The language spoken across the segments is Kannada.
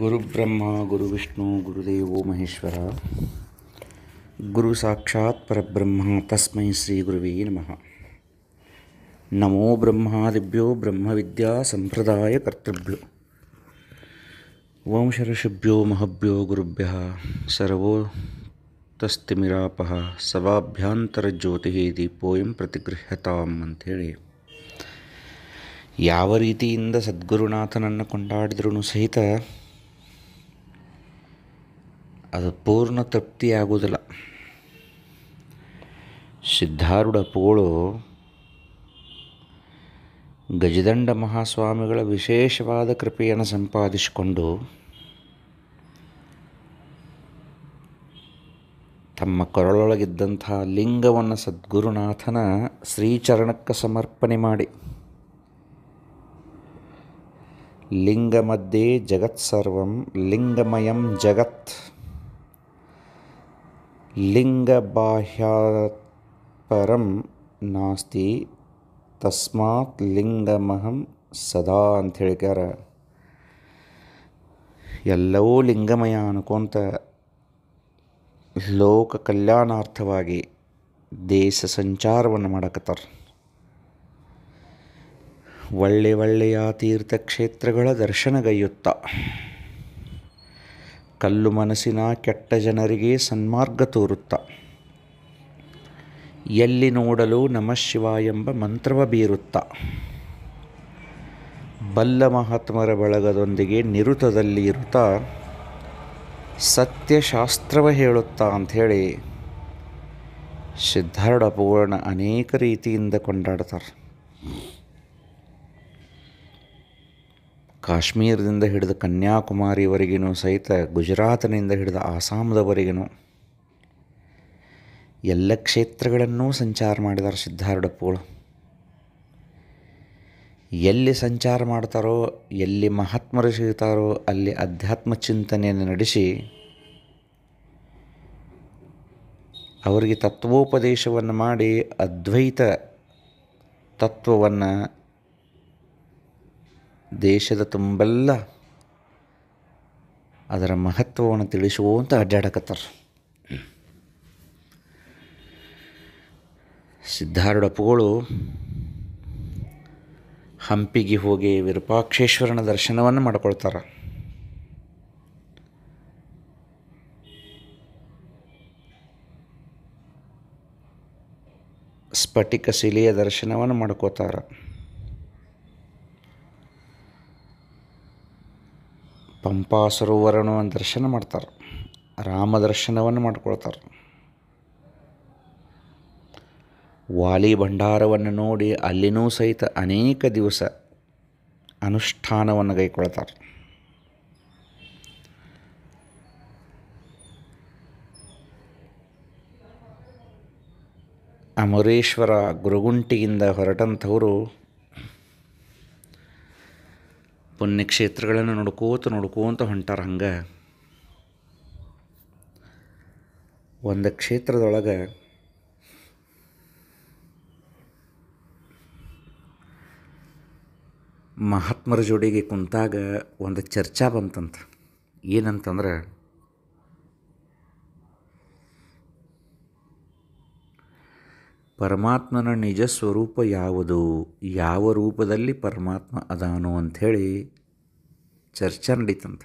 ಗುರುಬ್ರಹ್ಮ ಗುರುವಿಷ್ಣು ಗುರುದೇವೋ ಮಹೇಶ್ವರ ಗುರು ಸಾಕ್ಷಾತ್ ಪರಬ್ರಹ್ಮ ತಸ್ಮೈ ಶ್ರೀ ಗುರುವೇ ನಮಃ ನಮೋ ಬ್ರಹ್ಮಾದಿಭ್ಯೋ ಬ್ರಹ್ಮವಿದ್ಯಾ ಸಂಪ್ರದಾಯ ಕರ್ತೃಭ್ಯೋ ಋಷಿಭ್ಯೋ ಮಹಭ್ಯೋ ಗುರುಭ್ಯ ಸರ್ವೋತಸ್ತಿಮಿರಾಪಃ ಸವಾಭ್ಯಾಂತರಜ್ಯೋತಿ ದೀಪೋಯಂ ಪ್ರತಿಗೃಹ್ಯತಾಂ ಅಂಥೇಳಿ ಯಾವ ರೀತಿಯಿಂದ ಸದ್ಗುರುನಾಥನನ್ನು ಕೊಂಡಾಡಿದ್ರೂ ಸಹಿತ ಅದು ಪೂರ್ಣ ತೃಪ್ತಿ ಆಗೋದಿಲ್ಲ ಪೋಳು ಗಜದಂಡ ಮಹಾಸ್ವಾಮಿಗಳ ವಿಶೇಷವಾದ ಕೃಪೆಯನ್ನು ಸಂಪಾದಿಸಿಕೊಂಡು ತಮ್ಮ ಕೊರಳೊಳಗಿದ್ದಂಥ ಲಿಂಗವನ್ನು ಸದ್ಗುರುನಾಥನ ಶ್ರೀಚರಣಕ್ಕೆ ಸಮರ್ಪಣೆ ಮಾಡಿ ಲಿಂಗ ಮಧ್ಯೆ ಜಗತ್ಸರ್ವಂ ಲಿಂಗಮಯಂ ಜಗತ್ ಲಿಂಗ ಬಾಹ್ಯ ಪರಂ ನಾಸ್ತಿ ತಸ್ಮಾತ್ ಲಿಂಗಮಹಂ ಸದಾ ಅಂತ ಹೇಳ್ಯಾರ ಎಲ್ಲವೂ ಲಿಂಗಮಯ ಅನ್ಕೊಂತ ಲೋಕ ಕಲ್ಯಾಣಾರ್ಥವಾಗಿ ದೇಶ ಸಂಚಾರವನ್ನು ಮಾಡಕತ್ತಾರ ಒಳ್ಳೆ ಒಳ್ಳೆಯ ತೀರ್ಥಕ್ಷೇತ್ರಗಳ ದರ್ಶನಗೈಯುತ್ತ ಕಲ್ಲು ಮನಸ್ಸಿನ ಕೆಟ್ಟ ಜನರಿಗೆ ಸನ್ಮಾರ್ಗ ತೋರುತ್ತ ಎಲ್ಲಿ ನೋಡಲು ನಮಃಶಿವ ಎಂಬ ಮಂತ್ರವ ಬೀರುತ್ತ ಬಲ್ಲ ಮಹಾತ್ಮರ ಬಳಗದೊಂದಿಗೆ ನಿರುತದಲ್ಲಿ ಇರುತ್ತಾ ಸತ್ಯಶಾಸ್ತ್ರವ ಹೇಳುತ್ತಾ ಅಂಥೇಳಿ ಸಿದ್ಧಾರ್ಢ ಪೂರ್ಣ ಅನೇಕ ರೀತಿಯಿಂದ ಕೊಂಡಾಡ್ತಾರೆ ಕಾಶ್ಮೀರದಿಂದ ಹಿಡಿದ ಕನ್ಯಾಕುಮಾರಿವರೆಗಿನೂ ಸಹಿತ ಗುಜರಾತಿನಿಂದ ಹಿಡಿದ ಆಸಾಮದವರೆಗಿನೂ ಎಲ್ಲ ಕ್ಷೇತ್ರಗಳನ್ನೂ ಸಂಚಾರ ಮಾಡಿದಾರೆ ಸಿದ್ಧಾರೂಢಪ್ಪಗಳು ಎಲ್ಲಿ ಸಂಚಾರ ಮಾಡ್ತಾರೋ ಎಲ್ಲಿ ಮಹಾತ್ಮರು ಸಿಗುತ್ತಾರೋ ಅಲ್ಲಿ ಅಧ್ಯಾತ್ಮ ಚಿಂತನೆಯನ್ನು ನಡೆಸಿ ಅವರಿಗೆ ತತ್ವೋಪದೇಶವನ್ನು ಮಾಡಿ ಅದ್ವೈತ ತತ್ವವನ್ನು ದೇಶದ ತುಂಬೆಲ್ಲ ಅದರ ಮಹತ್ವವನ್ನು ತಿಳಿಸುವಂತ ಅಡ್ಡಾಡಕತ್ತಾರ ಸಿದ್ಧಾರೂಢಪ್ಪುಗಳು ಹಂಪಿಗೆ ಹೋಗಿ ವಿರೂಪಾಕ್ಷೇಶ್ವರನ ದರ್ಶನವನ್ನು ಮಾಡಿಕೊಳ್ತಾರೆ ಸ್ಫಟಿಕ ಶಿಲೆಯ ದರ್ಶನವನ್ನು ಮಾಡ್ಕೋತಾರೆ ಪಂಪಾ ದರ್ಶನ ಮಾಡ್ತಾರೆ ರಾಮ ದರ್ಶನವನ್ನು ಮಾಡ್ಕೊಳ್ತಾರೆ ವಾಲಿ ಭಂಡಾರವನ್ನು ನೋಡಿ ಅಲ್ಲಿನೂ ಸಹಿತ ಅನೇಕ ದಿವಸ ಅನುಷ್ಠಾನವನ್ನು ಕೈಕೊಳ್ತಾರೆ ಅಮರೇಶ್ವರ ಗುರುಗುಂಟಿಯಿಂದ ಹೊರಟಂಥವರು ಪುಣ್ಯಕ್ಷೇತ್ರಗಳನ್ನು ನೋಡ್ಕೋತ ನೋಡ್ಕೋತ ಹೊಂಟಾರ ಹಂಗೆ ಒಂದು ಕ್ಷೇತ್ರದೊಳಗೆ ಮಹಾತ್ಮರ ಜೋಡಿಗೆ ಕುಂತಾಗ ಒಂದು ಚರ್ಚಾ ಬಂತಂತ ಏನಂತಂದ್ರೆ ಪರಮಾತ್ಮನ ನಿಜ ಸ್ವರೂಪ ಯಾವುದು ಯಾವ ರೂಪದಲ್ಲಿ ಪರಮಾತ್ಮ ಅದಾನು ಅಂಥೇಳಿ ಚರ್ಚೆ ನಡೀತಂತ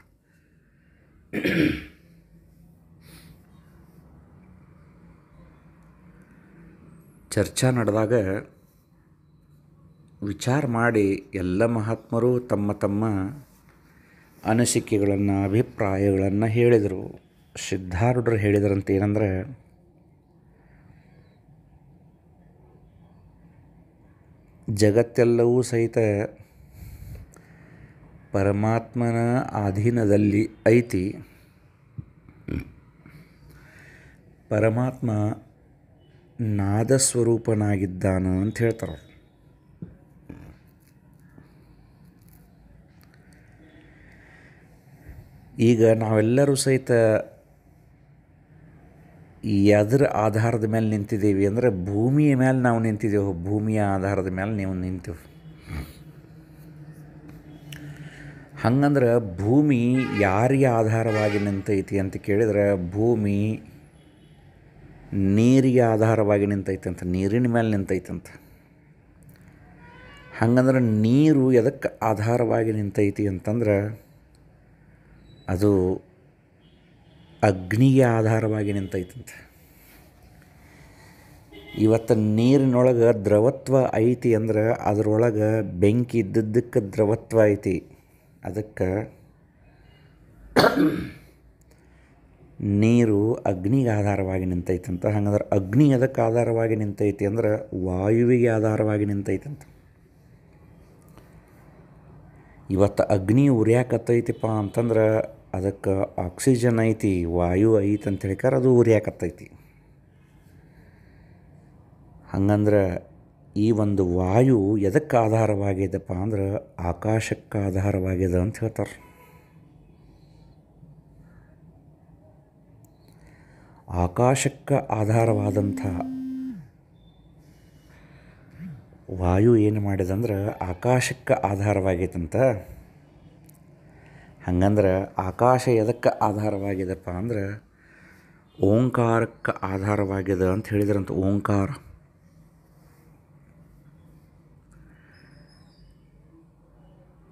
ಚರ್ಚಾ ನಡೆದಾಗ ವಿಚಾರ ಮಾಡಿ ಎಲ್ಲ ಮಹಾತ್ಮರು ತಮ್ಮ ತಮ್ಮ ಅನಿಸಿಕೆಗಳನ್ನು ಅಭಿಪ್ರಾಯಗಳನ್ನು ಹೇಳಿದರು ಸಿದ್ಧಾರೂಢರು ಹೇಳಿದ್ರಂತೇನೆಂದರೆ ಜಗತ್ತೆಲ್ಲವೂ ಸಹಿತ ಪರಮಾತ್ಮನ ಅಧೀನದಲ್ಲಿ ಐತಿ ಪರಮಾತ್ಮ ನಾದ ನಾದಸ್ವರೂಪನಾಗಿದ್ದಾನ ಅಂತ ಹೇಳ್ತಾರೆ ಈಗ ನಾವೆಲ್ಲರೂ ಸಹಿತ ಎದ್ರ ಆಧಾರದ ಮೇಲೆ ನಿಂತಿದ್ದೀವಿ ಅಂದರೆ ಭೂಮಿಯ ಮೇಲೆ ನಾವು ನಿಂತಿದ್ದೇವೆ ಭೂಮಿಯ ಆಧಾರದ ಮೇಲೆ ನೀವು ನಿಂತೀವಿ ಹಂಗಂದ್ರೆ ಭೂಮಿ ಯಾರಿಗೆ ಆಧಾರವಾಗಿ ನಿಂತೈತಿ ಅಂತ ಕೇಳಿದ್ರೆ ಭೂಮಿ ನೀರಿಗೆ ಆಧಾರವಾಗಿ ಅಂತ ನೀರಿನ ಮೇಲೆ ಅಂತ ಹಂಗಂದ್ರೆ ನೀರು ಎದಕ್ಕೆ ಆಧಾರವಾಗಿ ನಿಂತೈತಿ ಅಂತಂದ್ರೆ ಅದು ಅಗ್ನಿಗೆ ಆಧಾರವಾಗಿ ನಿಂತೈತಂತೆ ಇವತ್ತು ನೀರಿನೊಳಗೆ ದ್ರವತ್ವ ಐತಿ ಅಂದ್ರೆ ಅದರೊಳಗೆ ಬೆಂಕಿ ಇದ್ದದ್ದಕ್ಕೆ ದ್ರವತ್ವ ಐತಿ ಅದಕ್ಕೆ ನೀರು ಅಗ್ನಿಗೆ ಆಧಾರವಾಗಿ ನಿಂತೈತಂತ ಹಂಗಂದ್ರೆ ಅಗ್ನಿ ಅದಕ್ಕೆ ಆಧಾರವಾಗಿ ನಿಂತೈತಿ ಅಂದ್ರೆ ವಾಯುವಿಗೆ ಆಧಾರವಾಗಿ ನಿಂತೈತಂತ ಇವತ್ತು ಅಗ್ನಿ ಉರಿಯಾಕತ್ತೈತಿಪ್ಪ ಅಂತಂದ್ರೆ ಅದಕ್ಕೆ ಆಕ್ಸಿಜನ್ ಐತಿ ವಾಯು ಐತಿ ಅಂತ ಹೇಳ್ಕಾರ ಅದು ಉರಿಯಾಕತ್ತೈತಿ ಹಂಗಂದ್ರೆ ಈ ಒಂದು ವಾಯು ಎದಕ್ಕೆ ಆಧಾರವಾಗಿದೆಪ್ಪ ಅಂದ್ರೆ ಆಕಾಶಕ್ಕೆ ಆಧಾರವಾಗಿದೆ ಅಂತ ಹೇಳ್ತಾರೆ ಆಕಾಶಕ್ಕೆ ಆಧಾರವಾದಂಥ ವಾಯು ಏನು ಮಾಡಿದಂದ್ರೆ ಆಕಾಶಕ್ಕೆ ಆಧಾರವಾಗೈತಂತ ಹಂಗಂದ್ರೆ ಆಕಾಶ ಎದಕ್ಕೆ ಆಧಾರವಾಗಿದೆಪ್ಪ ಅಂದ್ರೆ ಓಂಕಾರಕ್ಕೆ ಆಧಾರವಾಗಿದೆ ಅಂತ ಹೇಳಿದ್ರಂತ ಓಂಕಾರ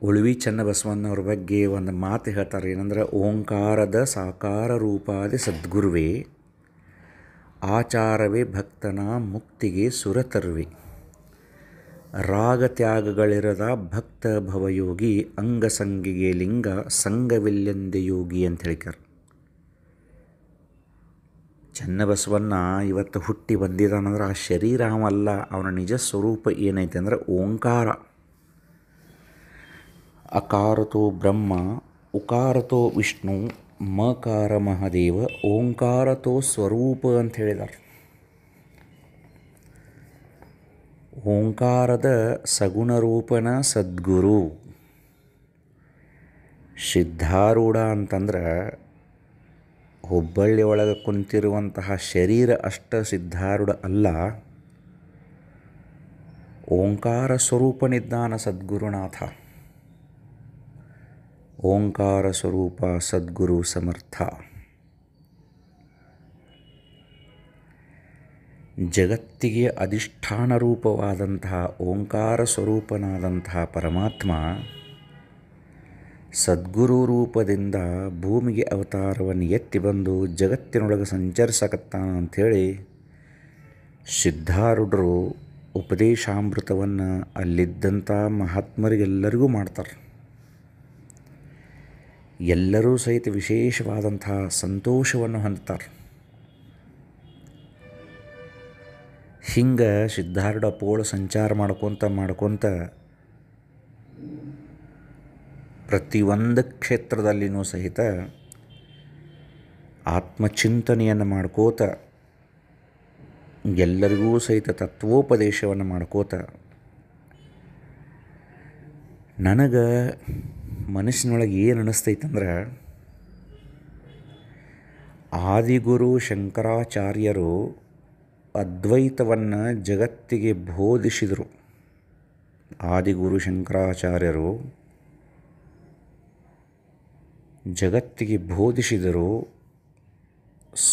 ಉಳುವಿ ಚನ್ನಬಸವಣ್ಣವ್ರ ಬಗ್ಗೆ ಒಂದು ಮಾತು ಹೇಳ್ತಾರೆ ಏನಂದ್ರೆ ಓಂಕಾರದ ಸಾಕಾರ ರೂಪಾದಿ ಸದ್ಗುರುವೆ ಆಚಾರವೇ ಭಕ್ತನ ಮುಕ್ತಿಗೆ ಸುರತರುವೆ ರಾಗತ್ಯಾಗಗಳಿರದ ಭಕ್ತ ಭವಯೋಗಿ ಅಂಗಸಂಗಿಗೆ ಲಿಂಗ ಸಂಗವಿಲ್ಲೆಂದೆ ಯೋಗಿ ಅಂತ ಹೇಳಿಕಾರೆ ಚನ್ನಬಸವಣ್ಣ ಇವತ್ತು ಹುಟ್ಟಿ ಬಂದಿದ್ದಾನಂದ್ರೆ ಆ ಶರೀರ ಅವಲ್ಲ ಅವನ ನಿಜ ಸ್ವರೂಪ ಏನೈತೆ ಅಂದರೆ ಓಂಕಾರ ಅಕಾರತೋ ಬ್ರಹ್ಮ ಉಕಾರತೋ ವಿಷ್ಣು ಮಕಾರ ಮಹಾದೇವ ಓಂಕಾರತೋ ಸ್ವರೂಪ ಅಂತ ಹೇಳಿದ್ದಾರೆ ಓಂಕಾರದ ಸಗುಣ ರೂಪನ ಸದ್ಗುರು ಸಿದ್ಧಾರೂಢ ಅಂತಂದ್ರೆ ಹುಬ್ಬಳ್ಳಿ ಒಳಗೆ ಕುಂತಿರುವಂತಹ ಶರೀರ ಅಷ್ಟ ಸಿದ್ಧಾರೂಢ ಅಲ್ಲ ಓಂಕಾರ ಸ್ವರೂಪನಿದ್ದಾನ ಸದ್ಗುರುನಾಥ ಓಂಕಾರ ಸ್ವರೂಪ ಸದ್ಗುರು ಸಮರ್ಥ ಜಗತ್ತಿಗೆ ಅಧಿಷ್ಠಾನ ರೂಪವಾದಂತಹ ಓಂಕಾರ ಸ್ವರೂಪನಾದಂತಹ ಪರಮಾತ್ಮ ಸದ್ಗುರು ರೂಪದಿಂದ ಭೂಮಿಗೆ ಅವತಾರವನ್ನು ಎತ್ತಿ ಬಂದು ಜಗತ್ತಿನೊಳಗೆ ಸಂಚರಿಸಕತ್ತಾನ ಅಂಥೇಳಿ ಸಿದ್ಧಾರೂಢರು ಉಪದೇಶಾಮೃತವನ್ನು ಅಲ್ಲಿದ್ದಂಥ ಮಹಾತ್ಮರಿಗೆಲ್ಲರಿಗೂ ಮಾಡ್ತಾರೆ ಎಲ್ಲರೂ ಸಹಿತ ವಿಶೇಷವಾದಂತಹ ಸಂತೋಷವನ್ನು ಹೊಂದ್ತಾರೆ ಹಿಂಗೆ ಸಿದ್ಧಾರ್ಢ ಪೋಳ ಸಂಚಾರ ಮಾಡ್ಕೊತ ಮಾಡ್ಕೊತ ಪ್ರತಿಯೊಂದು ಕ್ಷೇತ್ರದಲ್ಲಿನೂ ಸಹಿತ ಆತ್ಮಚಿಂತನೆಯನ್ನು ಮಾಡ್ಕೋತ ಎಲ್ಲರಿಗೂ ಸಹಿತ ತತ್ವೋಪದೇಶವನ್ನು ಮಾಡ್ಕೋತ ನನಗೆ ಮನಸ್ಸಿನೊಳಗೆ ಏನು ಅನ್ನಿಸ್ತೈತಂದ್ರೆ ಆದಿಗುರು ಶಂಕರಾಚಾರ್ಯರು ಅದ್ವೈತವನ್ನು ಜಗತ್ತಿಗೆ ಬೋಧಿಸಿದರು ಆದಿಗುರು ಶಂಕರಾಚಾರ್ಯರು ಜಗತ್ತಿಗೆ ಬೋಧಿಸಿದರು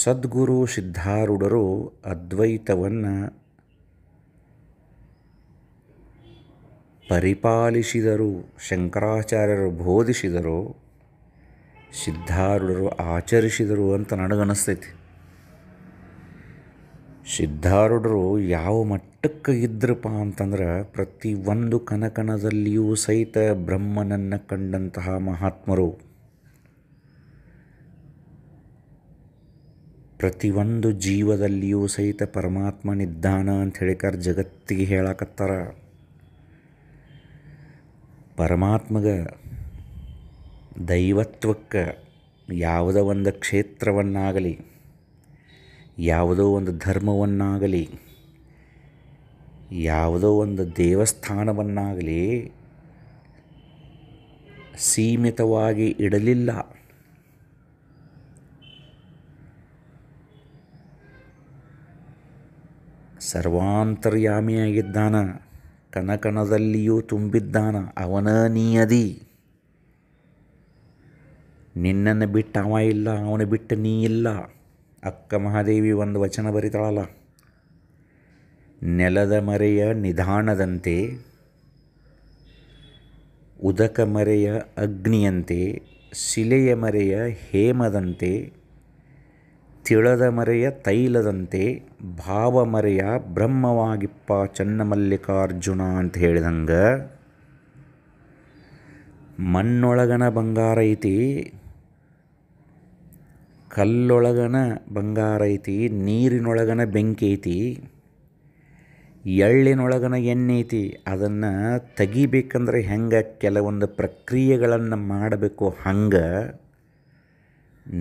ಸದ್ಗುರು ಸಿದ್ಧಾರೂಢರು ಅದ್ವೈತವನ್ನು ಪರಿಪಾಲಿಸಿದರು ಶಂಕರಾಚಾರ್ಯರು ಬೋಧಿಸಿದರು ಸಿದ್ಧಾರೂಢರು ಆಚರಿಸಿದರು ಅಂತ ನನಗನಿಸ್ತೈತಿ ಸಿದ್ಧಾರೂಢರು ಯಾವ ಮಟ್ಟಕ್ಕೆ ಇದ್ರಪ್ಪ ಅಂತಂದ್ರೆ ಪ್ರತಿ ಒಂದು ಕನಕನದಲ್ಲಿಯೂ ಸಹಿತ ಬ್ರಹ್ಮನನ್ನು ಕಂಡಂತಹ ಮಹಾತ್ಮರು ಪ್ರತಿಯೊಂದು ಜೀವದಲ್ಲಿಯೂ ಸಹಿತ ಪರಮಾತ್ಮನಿದ್ದಾನ ಅಂತ ಹೇಳಿಕಾರ ಜಗತ್ತಿಗೆ ಹೇಳಕತ್ತಾರ ಪರಮಾತ್ಮಗ ದೈವತ್ವಕ್ಕೆ ಯಾವುದೋ ಒಂದು ಕ್ಷೇತ್ರವನ್ನಾಗಲಿ ಯಾವುದೋ ಒಂದು ಧರ್ಮವನ್ನಾಗಲಿ ಯಾವುದೋ ಒಂದು ದೇವಸ್ಥಾನವನ್ನಾಗಲಿ ಸೀಮಿತವಾಗಿ ಇಡಲಿಲ್ಲ ಸರ್ವಾಂತರ್ಯಾಮಿಯಾಗಿದ್ದಾನ ಕನಕನದಲ್ಲಿಯೂ ತುಂಬಿದ್ದಾನ ಅವನ ನೀಯದಿ ನಿನ್ನನ್ನು ಬಿಟ್ಟು ಅವ ಇಲ್ಲ ಅವನು ಬಿಟ್ಟು ನೀ ಇಲ್ಲ ಅಕ್ಕ ಮಹಾದೇವಿ ಒಂದು ವಚನ ಬರಿತಾಳಲ್ಲ ನೆಲದ ಮರೆಯ ನಿಧಾನದಂತೆ ಉದಕ ಮರೆಯ ಅಗ್ನಿಯಂತೆ ಶಿಲೆಯ ಮರೆಯ ಹೇಮದಂತೆ ತಿಳದ ಮರೆಯ ತೈಲದಂತೆ ಭಾವಮರೆಯ ಬ್ರಹ್ಮವಾಗಿಪ್ಪ ಚನ್ನಮಲ್ಲಿಕಾರ್ಜುನ ಅಂತ ಹೇಳಿದಂಗೆ ಮಣ್ಣೊಳಗನ ಬಂಗಾರ ಐತಿ ಕಲ್ಲೊಳಗನ ಬಂಗಾರ ಐತಿ ನೀರಿನೊಳಗನ ಬೆಂಕಿ ಐತಿ ಎಳ್ಳಿನೊಳಗನ ಎಣ್ಣೆ ಐತಿ ಅದನ್ನು ತೆಗಿಬೇಕಂದ್ರೆ ಹೆಂಗೆ ಕೆಲವೊಂದು ಪ್ರಕ್ರಿಯೆಗಳನ್ನು ಮಾಡಬೇಕು ಹಂಗೆ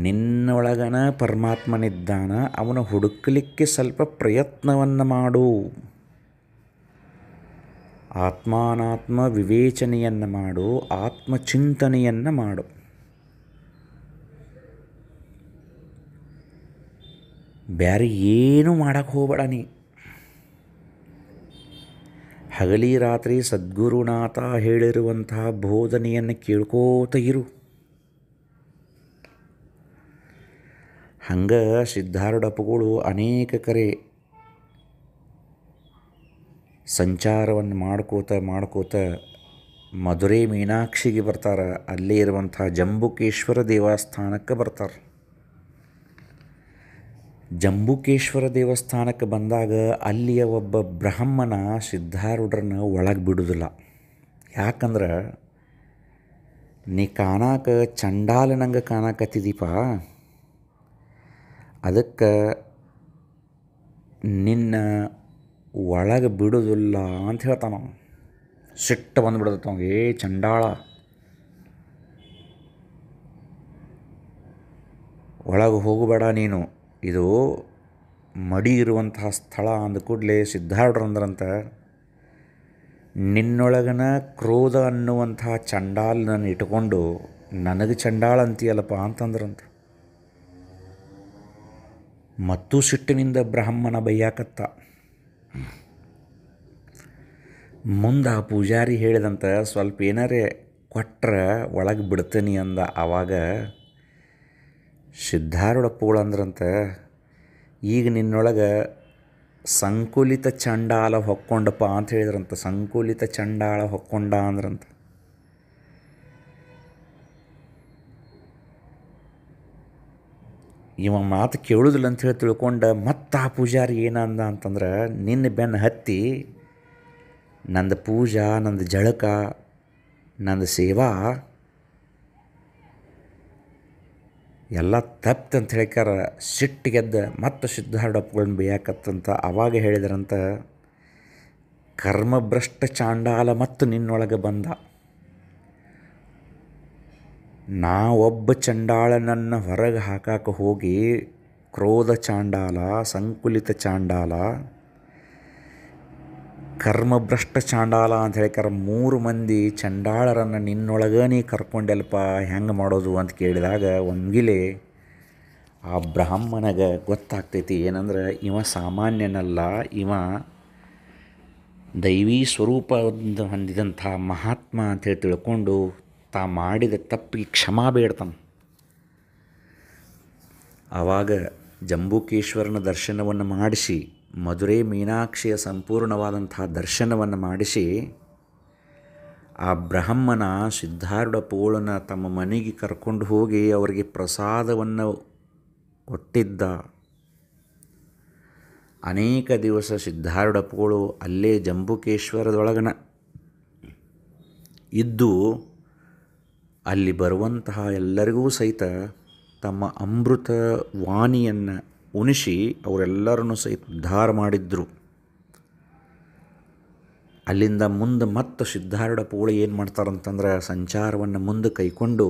ನಿನ್ನೊಳಗನ ಪರಮಾತ್ಮನಿದ್ದಾನ ಅವನ ಹುಡುಕಲಿಕ್ಕೆ ಸ್ವಲ್ಪ ಪ್ರಯತ್ನವನ್ನು ಮಾಡು ಆತ್ಮಾನಾತ್ಮ ವಿವೇಚನೆಯನ್ನು ಮಾಡು ಆತ್ಮಚಿಂತನೆಯನ್ನು ಮಾಡು ಬ್ಯಾರಿ ಏನೂ ಮಾಡಕ್ಕೆ ಹೋಗಬೇಡ ನೀ ಹಗಲಿ ರಾತ್ರಿ ಸದ್ಗುರುನಾಥ ಹೇಳಿರುವಂತಹ ಬೋಧನೆಯನ್ನು ಕೇಳ್ಕೋತ ಇರು ಹಂಗೆ ಸಿದ್ಧಾರೂಢಪ್ಪಗಳು ಅನೇಕ ಕರೆ ಸಂಚಾರವನ್ನು ಮಾಡ್ಕೋತ ಮಾಡ್ಕೋತ ಮಧುರೈ ಮೀನಾಕ್ಷಿಗೆ ಬರ್ತಾರೆ ಅಲ್ಲೇ ಇರುವಂಥ ಜಂಬುಕೇಶ್ವರ ದೇವಸ್ಥಾನಕ್ಕೆ ಬರ್ತಾರೆ ಜಂಬುಕೇಶ್ವರ ದೇವಸ್ಥಾನಕ್ಕೆ ಬಂದಾಗ ಅಲ್ಲಿಯ ಒಬ್ಬ ಬ್ರಾಹ್ಮಣ ಸಿದ್ಧಾರೂಢರನ್ನ ಒಳಗೆ ಬಿಡುವುದಿಲ್ಲ ಯಾಕಂದ್ರೆ ನೀ ಕಾಣಾಕ ನಂಗೆ ಕಾಣಕತ್ತಿದ್ದೀಪ ಅದಕ್ಕೆ ನಿನ್ನ ಒಳಗೆ ಬಿಡುವುದಿಲ್ಲ ಅಂತ ಹೇಳ್ತಾನ ಸಿಟ್ಟು ಬಂದುಬಿಡುತ್ತೆ ಏ ಚಂಡಾಳ ಒಳಗೆ ಹೋಗಬೇಡ ನೀನು ಇದು ಮಡಿ ಇರುವಂತಹ ಸ್ಥಳ ಅಂದ ಕೂಡಲೇ ಸಿದ್ಧಾರ್ಡ್ರಂದ್ರಂತ ನಿನ್ನೊಳಗನ ಕ್ರೋಧ ಅನ್ನುವಂಥ ನಾನು ಇಟ್ಕೊಂಡು ನನಗೆ ಚಂಡಾಳ ಅಂತೀಯಲ್ಲಪ್ಪ ಅಂತಂದ್ರಂತ ಮತ್ತು ಸಿಟ್ಟಿನಿಂದ ಬ್ರಾಹ್ಮಣ ಬೈಯಾಕತ್ತ ಮುಂದ ಪೂಜಾರಿ ಹೇಳಿದಂತ ಸ್ವಲ್ಪ ಏನಾರೇ ಕೊಟ್ರೆ ಒಳಗೆ ಬಿಡ್ತೀನಿ ಅಂದ ಆವಾಗ ಸಿದ್ಧಾರೂಢಪ್ಪಗಳಂದ್ರಂತೆ ಈಗ ನಿನ್ನೊಳಗೆ ಸಂಕುಲಿತ ಚಂಡಾಲ ಹೊಕ್ಕೊಂಡಪ್ಪ ಅಂತ ಹೇಳಿದ್ರಂತ ಸಂಕುಲಿತ ಚಂಡಾಳ ಹೊಕ್ಕೊಂಡ ಅಂದ್ರಂತ ಇವ ಮಾತು ಕೇಳುದಿಲ್ಲ ಅಂತ ಹೇಳಿ ತಿಳ್ಕೊಂಡ ಮತ್ತೆ ಆ ಪೂಜಾರಿ ಏನಂದ ಅಂತಂದ್ರೆ ನಿನ್ನ ಬೆನ್ನು ಹತ್ತಿ ನಂದು ಪೂಜಾ ನಂದು ಜಳಕ ನಂದು ಸೇವಾ ಎಲ್ಲ ತಪ್ಪು ಅಂತ ಹೇಳಿಕಾರ ಸಿಟ್ಟಿಗೆದ್ದ ಮತ್ತು ಸಿದ್ಧಾರೂಢಪ್ಪಗಳನ್ನ ಬೇಯಾಕತ್ತಂತ ಆವಾಗ ಹೇಳಿದ್ರಂತ ಕರ್ಮಭ್ರಷ್ಟ ಚಾಂಡಾಲ ಮತ್ತು ನಿನ್ನೊಳಗೆ ಬಂದ ನಾ ಒಬ್ಬ ಚಂಡಾಳನನ್ನು ಹೊರಗೆ ಹಾಕಾಕ ಹೋಗಿ ಕ್ರೋಧ ಚಾಂಡಾಲ ಸಂಕುಲಿತ ಚಾಂಡಾಲ ಕರ್ಮಭ್ರಷ್ಟ ಚಾಂಡಾಲ ಅಂತ ಹೇಳಿಕಾರ ಮೂರು ಮಂದಿ ಚಂಡಾಳರನ್ನು ನಿನ್ನೊಳಗ ನೀ ಕರ್ಕೊಂಡೆಲ್ಪ ಹೆಂಗೆ ಮಾಡೋದು ಅಂತ ಕೇಳಿದಾಗ ಒಂದಿಲೆ ಆ ಬ್ರಾಹ್ಮಣಗೆ ಗೊತ್ತಾಗ್ತೈತಿ ಏನಂದ್ರೆ ಇವ ಸಾಮಾನ್ಯನಲ್ಲ ಇವ ದೈವಿ ಸ್ವರೂಪ ಹೊಂದಿದಂಥ ಮಹಾತ್ಮ ಅಂತೇಳಿ ತಿಳ್ಕೊಂಡು ತಾ ಮಾಡಿದ ತಪ್ಪಿಗೆ ಕ್ಷಮಾ ಬೇಡ್ತಾನ ಆವಾಗ ಜಂಬುಕೇಶ್ವರನ ದರ್ಶನವನ್ನು ಮಾಡಿಸಿ ಮಧುರೈ ಮೀನಾಕ್ಷಿಯ ಸಂಪೂರ್ಣವಾದಂತಹ ದರ್ಶನವನ್ನು ಮಾಡಿಸಿ ಆ ಬ್ರಹ್ಮನ ಸಿದ್ಧಾರ್ಢ ಪೋಳನ ತಮ್ಮ ಮನೆಗೆ ಕರ್ಕೊಂಡು ಹೋಗಿ ಅವರಿಗೆ ಪ್ರಸಾದವನ್ನು ಕೊಟ್ಟಿದ್ದ ಅನೇಕ ದಿವಸ ಸಿದ್ಧಾರ್ಢ ಪೋಳು ಅಲ್ಲೇ ಜಂಬುಕೇಶ್ವರದೊಳಗನ ಇದ್ದು ಅಲ್ಲಿ ಬರುವಂತಹ ಎಲ್ಲರಿಗೂ ಸಹಿತ ತಮ್ಮ ಅಮೃತ ವಾಣಿಯನ್ನು ಉಣಿಸಿ ಅವರೆಲ್ಲರನ್ನೂ ಸಹಿತ ಉದ್ಧಾರ ಮಾಡಿದ್ರು ಅಲ್ಲಿಂದ ಮುಂದೆ ಮತ್ತು ಸಿದ್ಧಾರೂಢ ಪೋಳಿ ಏನು ಮಾಡ್ತಾರಂತಂದ್ರೆ ಸಂಚಾರವನ್ನು ಮುಂದೆ ಕೈಕೊಂಡು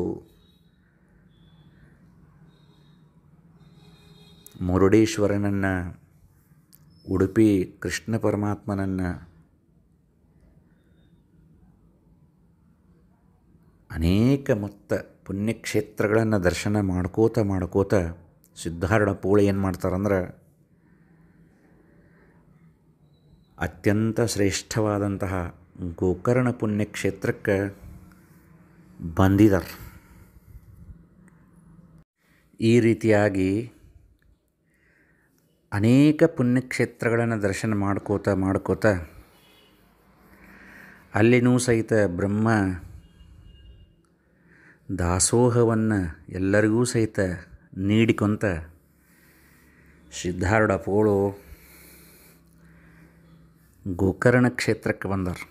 ಮುರುಡೇಶ್ವರನನ್ನು ಉಡುಪಿ ಕೃಷ್ಣ ಪರಮಾತ್ಮನನ್ನು ಅನೇಕ ಮೊತ್ತ ಪುಣ್ಯಕ್ಷೇತ್ರಗಳನ್ನು ದರ್ಶನ ಮಾಡ್ಕೋತ ಮಾಡ್ಕೋತ ಸಿದ್ಧಾರ್ಣ ಪೋಳಿ ಏನು ಮಾಡ್ತಾರಂದ್ರೆ ಅತ್ಯಂತ ಶ್ರೇಷ್ಠವಾದಂತಹ ಗೋಕರ್ಣ ಪುಣ್ಯಕ್ಷೇತ್ರಕ್ಕೆ ಬಂದಿದ್ದಾರೆ ಈ ರೀತಿಯಾಗಿ ಅನೇಕ ಪುಣ್ಯಕ್ಷೇತ್ರಗಳನ್ನು ದರ್ಶನ ಮಾಡ್ಕೋತ ಮಾಡ್ಕೋತ ಅಲ್ಲಿನೂ ಸಹಿತ ಬ್ರಹ್ಮ ದಾಸೋಹವನ್ನು ಎಲ್ಲರಿಗೂ ಸಹಿತ ನೀಡಿಕೊಂತ ಸಿದ್ಧಾರೂಢ ಪೋಳು ಗೋಕರ್ಣ ಕ್ಷೇತ್ರಕ್ಕೆ ಬಂದರು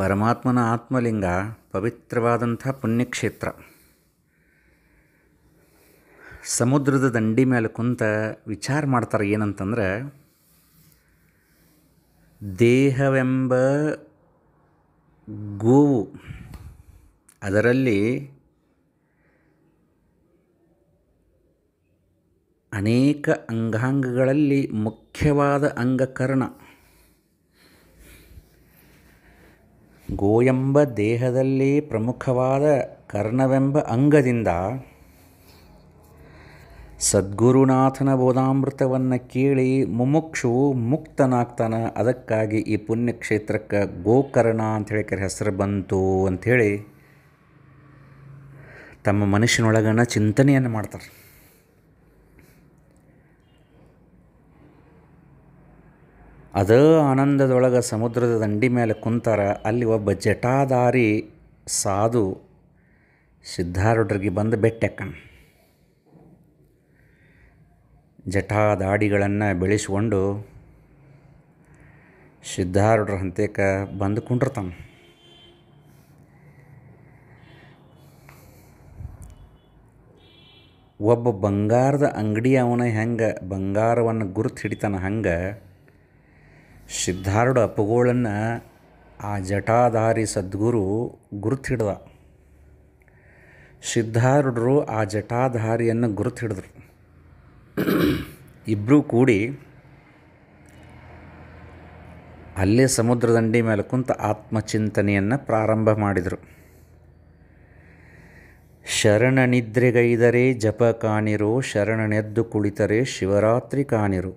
ಪರಮಾತ್ಮನ ಆತ್ಮಲಿಂಗ ಪವಿತ್ರವಾದಂಥ ಪುಣ್ಯಕ್ಷೇತ್ರ ಸಮುದ್ರದ ದಂಡಿ ಮೇಲೆ ಕುಂತ ವಿಚಾರ ಮಾಡ್ತಾರೆ ಏನಂತಂದರೆ ದೇಹವೆಂಬ ಗೋವು ಅದರಲ್ಲಿ ಅನೇಕ ಅಂಗಾಂಗಗಳಲ್ಲಿ ಮುಖ್ಯವಾದ ಅಂಗಕರ್ಣ ಗೋಯಂಬ ಗೋಯೆಂಬ ದೇಹದಲ್ಲಿ ಪ್ರಮುಖವಾದ ಕರ್ಣವೆಂಬ ಅಂಗದಿಂದ ಸದ್ಗುರುನಾಥನ ಬೋಧಾಮೃತವನ್ನು ಕೇಳಿ ಮುಮುಕ್ಷು ಮುಕ್ತನಾಗ್ತಾನೆ ಅದಕ್ಕಾಗಿ ಈ ಪುಣ್ಯಕ್ಷೇತ್ರಕ್ಕೆ ಗೋಕರ್ಣ ಹೇಳಿ ಕರೆ ಹೆಸರು ಬಂತು ಅಂಥೇಳಿ ತಮ್ಮ ಮನುಷ್ಯನೊಳಗನ ಚಿಂತನೆಯನ್ನು ಮಾಡ್ತಾರೆ ಅದೇ ಆನಂದದೊಳಗೆ ಸಮುದ್ರದ ದಂಡಿ ಮೇಲೆ ಕುಂತಾರ ಅಲ್ಲಿ ಒಬ್ಬ ಜಟಾದಾರಿ ಸಾಧು ಸಿದ್ಧಾರೂಢರಿಗೆ ಬಂದು ಬೆಟ್ಟೆಕ್ಕಣ ಜಟಾದಾಡಿಗಳನ್ನು ಬೆಳೆಸ್ಕೊಂಡು ಸಿದ್ಧಾರೂಢರ ಹಂತೇಕ ಬಂದು ಕುಂಡಿರ್ತಾನೆ ಒಬ್ಬ ಬಂಗಾರದ ಅಂಗಡಿ ಅವನ ಹೆಂಗೆ ಬಂಗಾರವನ್ನು ಗುರುತು ಹಿಡಿತಾನೆ ಹಂಗೆ ಸಿದ್ಧಾರುಡ ಅಪ್ಪುಗಳನ್ನು ಆ ಜಟಾಧಾರಿ ಸದ್ಗುರು ಗುರುತಿಡ್ದ ಸಿದ್ಧಾರುಡರು ಆ ಜಟಾಧಾರಿಯನ್ನು ಗುರುತಿಡಿದ್ರು ಇಬ್ಬರೂ ಕೂಡಿ ಅಲ್ಲೇ ಸಮುದ್ರ ದಂಡಿ ಮೇಲೆ ಕುಂತ ಆತ್ಮಚಿಂತನೆಯನ್ನು ಪ್ರಾರಂಭ ಮಾಡಿದರು ಶರಣ ನಿದ್ರೆಗೈದರೆ ಜಪ ಕಾಣಿರು ಶರಣನೆದ್ದು ಕುಳಿತರೆ ಶಿವರಾತ್ರಿ ಕಾಣಿರು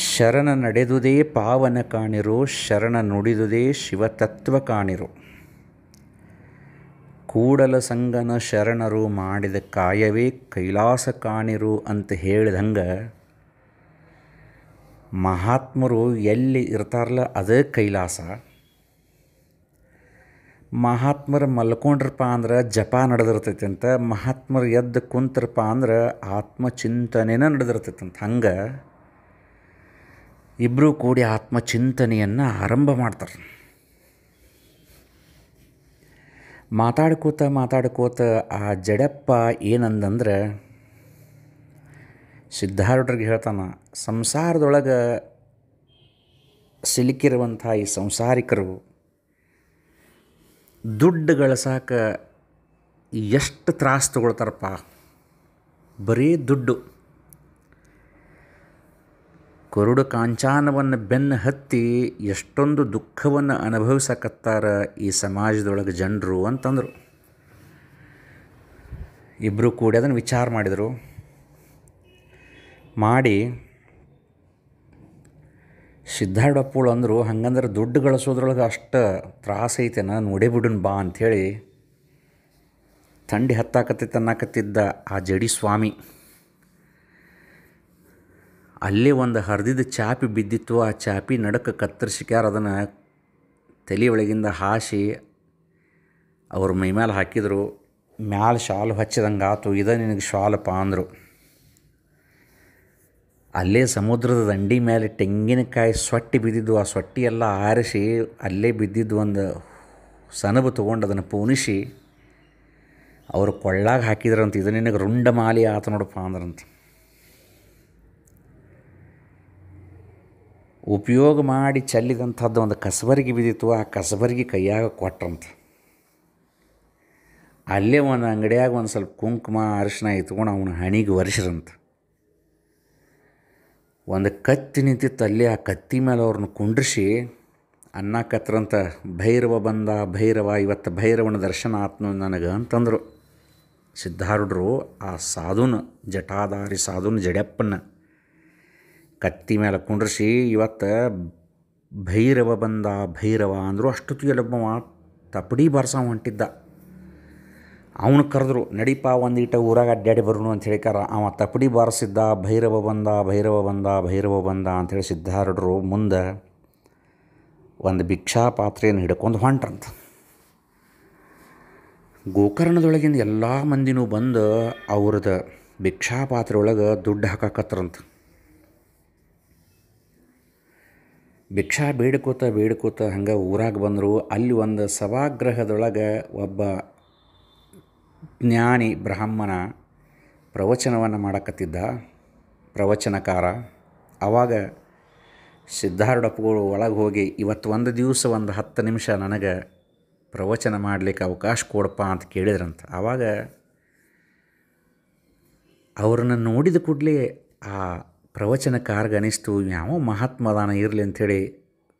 ಶರಣ ನಡೆದುದೇ ಪಾವನ ಕಾಣಿರೋ ಶರಣ ನುಡಿದುದೇ ಶಿವತತ್ವ ಕಾಣಿರೋ ಕೂಡಲ ಸಂಗನ ಶರಣರು ಮಾಡಿದ ಕಾಯವೇ ಕೈಲಾಸ ಕಾಣಿರು ಅಂತ ಹೇಳಿದಂಗೆ ಮಹಾತ್ಮರು ಎಲ್ಲಿ ಇರ್ತಾರಲ್ಲ ಅದೇ ಕೈಲಾಸ ಮಹಾತ್ಮರು ಮಲ್ಕೊಂಡ್ರಪ್ಪ ಅಂದ್ರೆ ಜಪ ನಡೆದಿರ್ತೈತಿ ಅಂತ ಮಹಾತ್ಮರು ಎದ್ದು ಕುಂತ್ರಪ್ಪ ಅಂದ್ರೆ ಆತ್ಮಚಿಂತನೆನ ನಡೆದಿರ್ತೈತೆ ಅಂತ ಹಂಗೆ ಇಬ್ಬರೂ ಕೂಡಿ ಆತ್ಮಚಿಂತನೆಯನ್ನು ಆರಂಭ ಮಾಡ್ತಾರೆ ಮಾತಾಡ್ಕೋತ ಮಾತಾಡ್ಕೋತ ಆ ಜಡಪ್ಪ ಏನಂದಂದ್ರೆ ಸಿದ್ಧಾರ್ಢರಿಗೆ ಹೇಳ್ತಾನೆ ಸಂಸಾರದೊಳಗೆ ಸಿಲುಕಿರುವಂಥ ಈ ಸಂಸಾರಿಕರು ದುಡ್ಡು ಗಳಿಸಾಕ ಎಷ್ಟು ತ್ರಾಸು ತಗೊಳ್ತಾರಪ್ಪ ಬರೀ ದುಡ್ಡು ಕರುಡು ಕಾಂಚಾನವನ್ನು ಬೆನ್ನು ಹತ್ತಿ ಎಷ್ಟೊಂದು ದುಃಖವನ್ನು ಅನುಭವಿಸಕತ್ತಾರ ಈ ಸಮಾಜದೊಳಗೆ ಜನರು ಅಂತಂದರು ಇಬ್ಬರು ಕೂಡಿ ಅದನ್ನು ವಿಚಾರ ಮಾಡಿದರು ಮಾಡಿ ಸಿದ್ಧಾರ್ಡಪ್ಪಳು ಅಂದರು ಹಂಗಂದ್ರೆ ದುಡ್ಡು ಗಳಿಸೋದ್ರೊಳಗೆ ಅಷ್ಟು ತ್ರಾಸ ಐತೆ ನಾನು ಒಡೆಬಿಡನ್ ಬಾ ಅಂಥೇಳಿ ಥಂಡಿ ಹತ್ತಾಕತ್ತಿ ತನ್ನಾಕತ್ತಿದ್ದ ಆ ಜಡಿ ಸ್ವಾಮಿ ಅಲ್ಲಿ ಒಂದು ಹರಿದಿದ್ದ ಚಾಪಿ ಬಿದ್ದಿತ್ತು ಆ ಚಾಪಿ ನಡಕ್ಕೆ ಕತ್ತರಿಸಿಕ್ಯಾರ ಅದನ್ನು ತಲೆ ಒಳಗಿಂದ ಹಾಸಿ ಅವ್ರ ಮೈಮೇಲೆ ಹಾಕಿದರು ಮ್ಯಾಲೆ ಶಾಲು ಹಚ್ಚಿದಂಗೆ ಆತು ಇದ ನಿನಗೆ ಶಾಲಪ್ಪ ಅಂದರು ಅಲ್ಲೇ ಸಮುದ್ರದ ದಂಡಿ ಮೇಲೆ ತೆಂಗಿನಕಾಯಿ ಸೊಟ್ಟಿ ಬಿದ್ದಿದ್ದು ಆ ಸೊಟ್ಟಿ ಎಲ್ಲ ಆರಿಸಿ ಅಲ್ಲೇ ಬಿದ್ದಿದ್ದು ಒಂದು ಸನಬು ತೊಗೊಂಡು ಅದನ್ನು ಪೂನಿಸಿ ಅವರು ಕೊಳ್ಳಾಗ ಹಾಕಿದ್ರಂತ ಇದು ನಿನಗೆ ರುಂಡ ಮಾಲಿ ಆತ ನೋಡಪ್ಪ ಅಂದ್ರಂತ ಉಪಯೋಗ ಮಾಡಿ ಚೆಲ್ಲಿದಂಥದ್ದು ಒಂದು ಕಸಬರಿಗೆ ಬಿದ್ದಿತ್ತು ಆ ಕಸಬರಿಗೆ ಕೈಯಾಗ ಕೊಟ್ರಂತ ಅಲ್ಲೇ ಒಂದು ಅಂಗಡಿಯಾಗ ಒಂದು ಸ್ವಲ್ಪ ಕುಂಕುಮ ಅರಿಶಿನ ಇತ್ಕೊಂಡು ಅವನು ಹಣಿಗೆ ಒರೆಸ್ರಂತ ಒಂದು ಕತ್ತಿ ನಿಂತಿತ್ತು ಅಲ್ಲಿ ಆ ಕತ್ತಿ ಮೇಲೆ ಅವ್ರನ್ನ ಕುಂಡ್ರಿಸಿ ಅನ್ನ ಕತ್ರಂತ ಭೈರವ ಬಂದ ಭೈರವ ಇವತ್ತು ಭೈರವನ ದರ್ಶನ ಆತ್ನು ನನಗೆ ಅಂತಂದರು ಸಿದ್ಧಾರೂಢರು ಆ ಸಾಧುನ ಜಟಾಧಾರಿ ಸಾಧುನ ಜಡೆಪ್ಪನ ಕತ್ತಿ ಮೇಲೆ ಕುಂಡ್ರಿಸಿ ಇವತ್ತು ಭೈರವ ಬಂದ ಭೈರವ ಅಂದರು ಅಷ್ಟೊತ್ತಿಗೆಲ್ಲೊಬ್ಬವ ತಪಡಿ ಬಾರ್ಸ ಹೊಂಟಿದ್ದ ಅವನು ಕರೆದ್ರು ಒಂದು ಒಂದೀಟ ಊರಾಗ ಅಡ್ಡಾಡಿ ಬರೋನು ಅಂತ ಹೇಳಿಕಾರ ಅವ ತಪಡಿ ಬಾರಿಸಿದ್ದ ಭೈರವ ಬಂದ ಭೈರವ ಬಂದ ಭೈರವ ಬಂದ ಅಂಥೇಳಿ ಸಿದ್ಧಾರ್ಡ್ರು ಮುಂದೆ ಒಂದು ಭಿಕ್ಷಾ ಪಾತ್ರೆಯನ್ನು ಹಿಡ್ಕೊಂಡು ಹೊಂಟ್ರಂತ ಗೋಕರ್ಣದೊಳಗಿಂದ ಎಲ್ಲ ಮಂದಿನೂ ಬಂದು ಅವ್ರದ್ದು ಭಿಕ್ಷಾ ಪಾತ್ರೆ ಒಳಗೆ ದುಡ್ಡು ಹಾಕಕತ್ತರಂತ ಭಿಕ್ಷಾ ಬೇಡ್ಕೋತ ಬೇಡ್ಕೋತ ಹಂಗೆ ಊರಾಗ ಬಂದರು ಅಲ್ಲಿ ಒಂದು ಸಭಾಗ್ರಹದೊಳಗೆ ಒಬ್ಬ ಜ್ಞಾನಿ ಬ್ರಾಹ್ಮಣ ಪ್ರವಚನವನ್ನು ಮಾಡಕತ್ತಿದ್ದ ಪ್ರವಚನಕಾರ ಆವಾಗ ಸಿದ್ಧಾರೂಢಪ್ಪಗಳು ಒಳಗೆ ಹೋಗಿ ಇವತ್ತು ಒಂದು ದಿವಸ ಒಂದು ಹತ್ತು ನಿಮಿಷ ನನಗೆ ಪ್ರವಚನ ಮಾಡಲಿಕ್ಕೆ ಅವಕಾಶ ಕೊಡಪ್ಪ ಅಂತ ಕೇಳಿದ್ರಂತ ಆವಾಗ ಅವ್ರನ್ನ ನೋಡಿದ ಕೂಡಲೇ ಆ ಅನಿಸ್ತು ಯಾವ ಮಹಾತ್ಮದಾನ ಇರಲಿ ಅಂಥೇಳಿ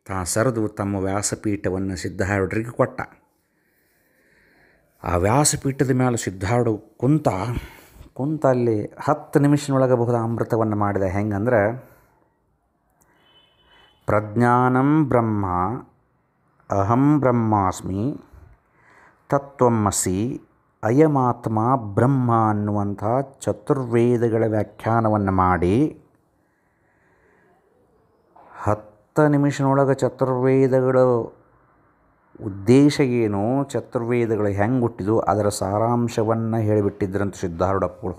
ತಾ ಸರದು ತಮ್ಮ ವ್ಯಾಸಪೀಠವನ್ನು ಸಿದ್ಧಾರೂಢರಿಗೆ ಕೊಟ್ಟ ಆ ವ್ಯಾಸಪೀಠದ ಮೇಲೆ ಸಿದ್ಧಾರೂಢ ಕುಂತ ಕುಂತ ಅಲ್ಲಿ ಹತ್ತು ನಿಮಿಷನೊಳಗೆ ಬಹುದ ಅಮೃತವನ್ನು ಮಾಡಿದ ಹೆಂಗಂದ್ರೆ ಪ್ರಜ್ಞಾನಂ ಬ್ರಹ್ಮ ಅಹಂ ಬ್ರಹ್ಮಾಸ್ಮಿ ತತ್ವಮಸಿ ಅಯಮಾತ್ಮ ಬ್ರಹ್ಮ ಅನ್ನುವಂಥ ಚತುರ್ವೇದಗಳ ವ್ಯಾಖ್ಯಾನವನ್ನು ಮಾಡಿ ಹತ್ತು ನಿಮಿಷನೊಳಗೆ ಚತುರ್ವೇದಗಳ ಉದ್ದೇಶ ಏನು ಚತುರ್ವೇದಗಳು ಹೆಂಗೆ ಹುಟ್ಟಿದು ಅದರ ಸಾರಾಂಶವನ್ನು ಹೇಳಿಬಿಟ್ಟಿದ್ರಂತ ಸಿದ್ಧಾರೂಢಪ್ಪಗಳು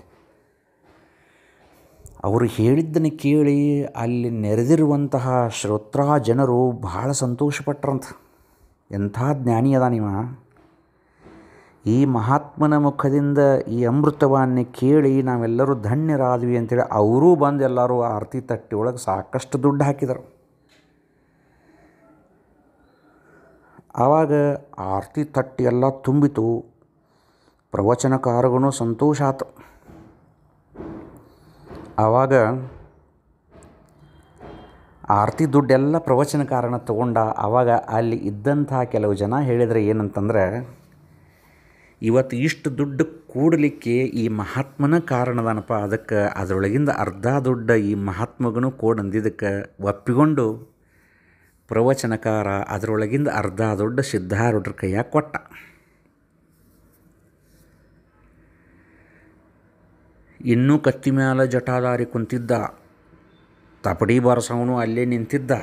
ಅವರು ಹೇಳಿದ್ದನ್ನು ಕೇಳಿ ಅಲ್ಲಿ ನೆರೆದಿರುವಂತಹ ಶ್ರೋತ್ರ ಜನರು ಬಹಳ ಸಂತೋಷಪಟ್ಟರಂತ ಎಂಥ ಜ್ಞಾನಿ ಅದ ನೀವ ಈ ಮಹಾತ್ಮನ ಮುಖದಿಂದ ಈ ಅಮೃತವನ್ನು ಕೇಳಿ ನಾವೆಲ್ಲರೂ ಧನ್ಯರಾದ್ವಿ ಅಂತೇಳಿ ಅವರೂ ಬಂದು ಎಲ್ಲರೂ ಆರತಿ ತಟ್ಟೆಯೊಳಗೆ ಒಳಗೆ ಸಾಕಷ್ಟು ದುಡ್ಡು ಹಾಕಿದರು ಆವಾಗ ಆರತಿ ತಟ್ಟಿ ಎಲ್ಲ ತುಂಬಿತು ಪ್ರವಚನಕಾರಗೂ ಸಂತೋಷ ಆತ ಆವಾಗ ಆರತಿ ದುಡ್ಡೆಲ್ಲ ಪ್ರವಚನಕಾರನ ತಗೊಂಡ ಆವಾಗ ಅಲ್ಲಿ ಇದ್ದಂಥ ಕೆಲವು ಜನ ಹೇಳಿದರೆ ಏನಂತಂದ್ರೆ ಇವತ್ತು ಇಷ್ಟು ದುಡ್ಡು ಕೂಡಲಿಕ್ಕೆ ಈ ಮಹಾತ್ಮನ ಕಾರಣದನಪ್ಪ ಅದಕ್ಕೆ ಅದರೊಳಗಿಂದ ಅರ್ಧ ದುಡ್ಡು ಈ ಮಹಾತ್ಮಗನು ಕೋಡಂದಿದ್ದಕ್ಕೆ ಒಪ್ಪಿಕೊಂಡು ಪ್ರವಚನಕಾರ ಅದರೊಳಗಿಂದ ಅರ್ಧ ದೊಡ್ಡ ಸಿದ್ಧಾರೂಢ್ರ ಕೈಯಾಗ ಕೊಟ್ಟ ಇನ್ನೂ ಕತ್ತಿ ಮ್ಯಾಲ ಜಟಾದಾರಿ ಕುಂತಿದ್ದ ತಪಡಿ ಬಾರಸವನು ಅಲ್ಲೇ ನಿಂತಿದ್ದ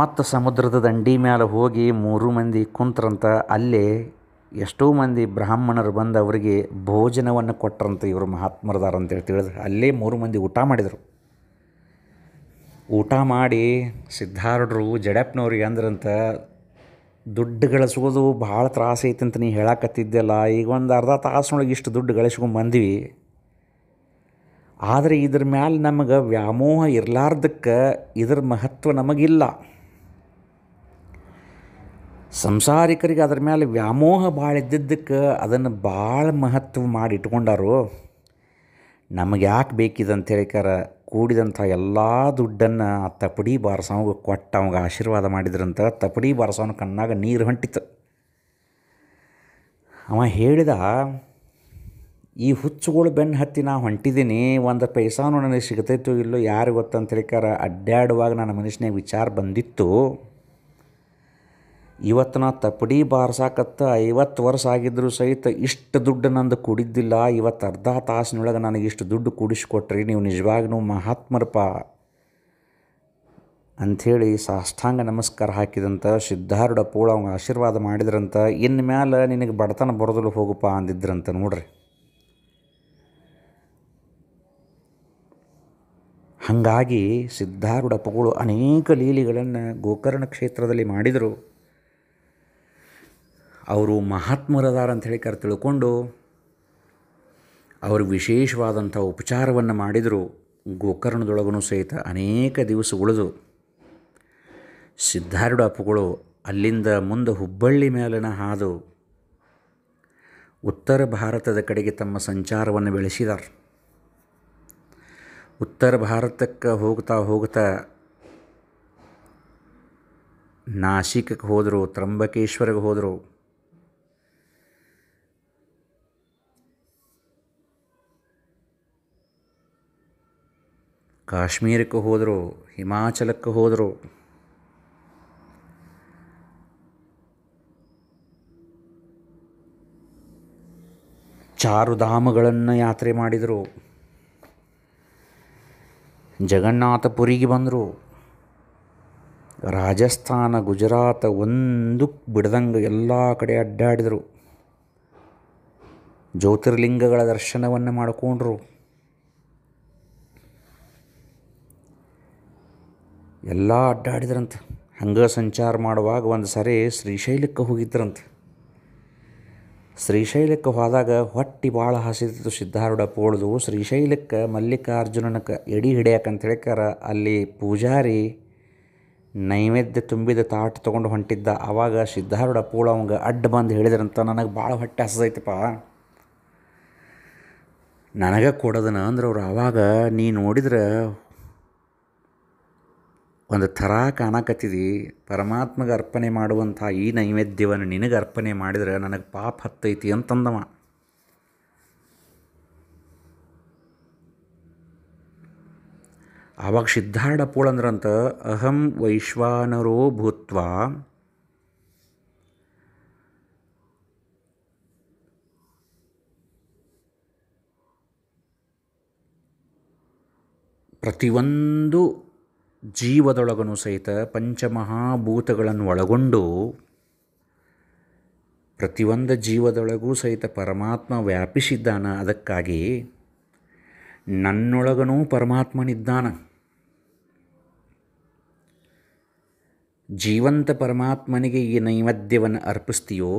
ಮತ್ತು ಸಮುದ್ರದ ದಂಡಿ ಮ್ಯಾಲೆ ಹೋಗಿ ಮೂರು ಮಂದಿ ಕುಂತ್ರಂತ ಅಲ್ಲೇ ಎಷ್ಟೋ ಮಂದಿ ಬ್ರಾಹ್ಮಣರು ಬಂದು ಅವರಿಗೆ ಭೋಜನವನ್ನು ಕೊಟ್ಟರಂತ ಇವರು ಅಂತೇಳಿ ತಿಳಿದು ಅಲ್ಲೇ ಮೂರು ಮಂದಿ ಊಟ ಮಾಡಿದರು ಊಟ ಮಾಡಿ ಸಿದ್ಧಾರ್ಢರು ಜಡ್ಯಪ್ಪನವ್ರಿಗೆ ಅಂದ್ರಂತ ದುಡ್ಡು ಗಳಿಸೋದು ಭಾಳ ತ್ರಾಸು ಅಂತ ನೀವು ಹೇಳಕತ್ತಿದ್ದೆಲ್ಲ ಈಗ ಒಂದು ಅರ್ಧ ತಾಸಿನೊಳಗೆ ಇಷ್ಟು ದುಡ್ಡು ಗಳಿಸ್ಕೊಂಡು ಬಂದ್ವಿ ಆದರೆ ಇದ್ರ ಮ್ಯಾಲೆ ನಮಗೆ ವ್ಯಾಮೋಹ ಇರಲಾರ್ದಕ್ಕೆ ಇದ್ರ ಮಹತ್ವ ನಮಗಿಲ್ಲ ಸಂಸಾರಿಕರಿಗೆ ಅದ್ರ ಮ್ಯಾಲೆ ವ್ಯಾಮೋಹ ಭಾಳ ಇದ್ದಿದ್ದಕ್ಕೆ ಅದನ್ನು ಭಾಳ ಮಹತ್ವ ಮಾಡಿ ಇಟ್ಕೊಂಡಾರು ನಮಗೆ ಯಾಕೆ ಹೇಳಿಕಾರ ಕೂಡಿದಂಥ ಎಲ್ಲ ದುಡ್ಡನ್ನು ಆ ತಪಡಿ ಬಾರಸವ್ಗೆ ಕೊಟ್ಟ ಅವಾಗ ಆಶೀರ್ವಾದ ಮಾಡಿದ್ರಂತ ತಪಡಿ ಬಾರಸವನ ಕಣ್ಣಾಗ ನೀರು ಹೊಂಟಿತ್ತು ಅವ ಹೇಳಿದ ಈ ಹುಚ್ಚುಗಳು ಬೆನ್ನು ಹತ್ತಿ ನಾ ಹೊಂಟಿದ್ದೀನಿ ಒಂದು ಪೈಸಾನು ನನಗೆ ಸಿಗ್ತೈತೋ ಇಲ್ಲೋ ಯಾರು ಗೊತ್ತಂತ ಹೇಳಿಕಾರ ಅಡ್ಡಾಡುವಾಗ ನನ್ನ ಮನುಷ್ಯನಿಗೆ ವಿಚಾರ ಬಂದಿತ್ತು ಇವತ್ತು ನಾ ತಪ್ಪಡಿ ಬಾರ್ಸಾಕತ್ತ ಐವತ್ತು ವರ್ಷ ಆಗಿದ್ದರೂ ಸಹಿತ ಇಷ್ಟು ದುಡ್ಡು ನಂದು ಕುಡಿದ್ದಿಲ್ಲ ಇವತ್ತು ಅರ್ಧ ತಾಸಿನೊಳಗೆ ನನಗೆ ಇಷ್ಟು ದುಡ್ಡು ಕುಡಿಸ್ಕೊಟ್ರಿ ನೀವು ನಿಜವಾಗ್ನೂ ಮಹಾತ್ಮರಪ್ಪ ಅಂಥೇಳಿ ಸಾಷ್ಟಾಂಗ ನಮಸ್ಕಾರ ಹಾಕಿದಂಥ ಸಿದ್ಧಾರೂಢ ಪೂಳ ಆಶೀರ್ವಾದ ಮಾಡಿದ್ರಂತ ಇನ್ನು ಮ್ಯಾಲೆ ನಿನಗೆ ಬಡತನ ಬರೋದಲು ಹೋಗಪ್ಪ ಅಂದಿದ್ರಂತ ನೋಡ್ರಿ ಹಾಗಾಗಿ ಸಿದ್ಧಾರೂಢ ಅನೇಕ ಲೀಲಿಗಳನ್ನು ಗೋಕರ್ಣ ಕ್ಷೇತ್ರದಲ್ಲಿ ಮಾಡಿದರು ಅವರು ಮಹಾತ್ಮರದಾರ ಹೇಳಿ ಕರೆ ತಿಳ್ಕೊಂಡು ಅವರು ವಿಶೇಷವಾದಂಥ ಉಪಚಾರವನ್ನು ಮಾಡಿದರು ಗೋಕರ್ಣದೊಳಗೂ ಸಹಿತ ಅನೇಕ ದಿವಸ ಉಳಿದು ಸಿದ್ಧಾರೂಢ ಅಪ್ಪುಗಳು ಅಲ್ಲಿಂದ ಮುಂದೆ ಹುಬ್ಬಳ್ಳಿ ಮೇಲನ ಹಾದು ಉತ್ತರ ಭಾರತದ ಕಡೆಗೆ ತಮ್ಮ ಸಂಚಾರವನ್ನು ಬೆಳೆಸಿದಾರೆ ಉತ್ತರ ಭಾರತಕ್ಕೆ ಹೋಗ್ತಾ ಹೋಗ್ತಾ ನಾಸಿಕಕ್ಕೆ ಹೋದರು ತ್ರಂಬಕೇಶ್ವರಿಗೆ ಹೋದರು ಕಾಶ್ಮೀರಕ್ಕೆ ಹೋದರು ಹಿಮಾಚಲಕ್ಕೆ ಹೋದರು ಚಾರುಧಾಮಗಳನ್ನು ಯಾತ್ರೆ ಮಾಡಿದರು ಜಗನ್ನಾಥಪುರಿಗೆ ಬಂದರು ರಾಜಸ್ಥಾನ ಗುಜರಾತ್ ಒಂದು ಬಿಡದಂಗೆ ಎಲ್ಲ ಕಡೆ ಅಡ್ಡಾಡಿದರು ಜ್ಯೋತಿರ್ಲಿಂಗಗಳ ದರ್ಶನವನ್ನು ಮಾಡಿಕೊಂಡ್ರು ಎಲ್ಲ ಅಡ್ಡಾಡಿದ್ರಂತೆ ಹಂಗೆ ಸಂಚಾರ ಮಾಡುವಾಗ ಒಂದು ಸರಿ ಶ್ರೀಶೈಲಕ್ಕೆ ಹೋಗಿದ್ರಂತೆ ಶ್ರೀಶೈಲಕ್ಕೆ ಹೋದಾಗ ಹೊಟ್ಟಿ ಭಾಳ ಹಸಿದಿತ್ತು ಸಿದ್ಧಾರೂಢ ಪೋಳ್ದು ಶ್ರೀಶೈಲಕ್ಕೆ ಮಲ್ಲಿಕಾರ್ಜುನನಕ್ಕೆ ಎಡಿ ಹಿಡಿಯಾಕಂತ ಹೇಳ್ಕಾರ ಅಲ್ಲಿ ಪೂಜಾರಿ ನೈವೇದ್ಯ ತುಂಬಿದ ತಾಟ್ ತೊಗೊಂಡು ಹೊಂಟಿದ್ದ ಆವಾಗ ಸಿದ್ಧಾರೂಢ ಪೋಳ ಅವಂಗೆ ಅಡ್ಡ ಬಂದು ಹೇಳಿದ್ರಂತ ನನಗೆ ಭಾಳ ಹೊಟ್ಟೆ ಹಸದೈತಪ್ಪ ನನಗೆ ಕೊಡೋದನ ಅಂದ್ರೆ ಅವ್ರು ಆವಾಗ ನೀ ನೋಡಿದ್ರೆ ಒಂದು ಥರ ಕಾಣಕತ್ತಿದಿ ಪರಮಾತ್ಮಗೆ ಅರ್ಪಣೆ ಮಾಡುವಂಥ ಈ ನೈವೇದ್ಯವನ್ನು ನಿನಗೆ ಅರ್ಪಣೆ ಮಾಡಿದರೆ ನನಗೆ ಪಾಪ ಹತ್ತೈತಿ ಅಂತಂದವ ಆವಾಗ ಸಿದ್ಧಾರ್ಢ ಅಂದ್ರಂತ ಅಹಂ ವೈಶ್ವಾನರೋ ಭೂತ್ವ ಪ್ರತಿಯೊಂದು ಜೀವದೊಳಗನು ಸಹಿತ ಪಂಚಮಹಾಭೂತಗಳನ್ನು ಒಳಗೊಂಡು ಪ್ರತಿಯೊಂದು ಜೀವದೊಳಗೂ ಸಹಿತ ಪರಮಾತ್ಮ ವ್ಯಾಪಿಸಿದ್ದಾನ ಅದಕ್ಕಾಗಿ ನನ್ನೊಳಗನೂ ಪರಮಾತ್ಮನಿದ್ದಾನ ಜೀವಂತ ಪರಮಾತ್ಮನಿಗೆ ಈ ನೈವೇದ್ಯವನ್ನು ಅರ್ಪಿಸ್ತೀಯೋ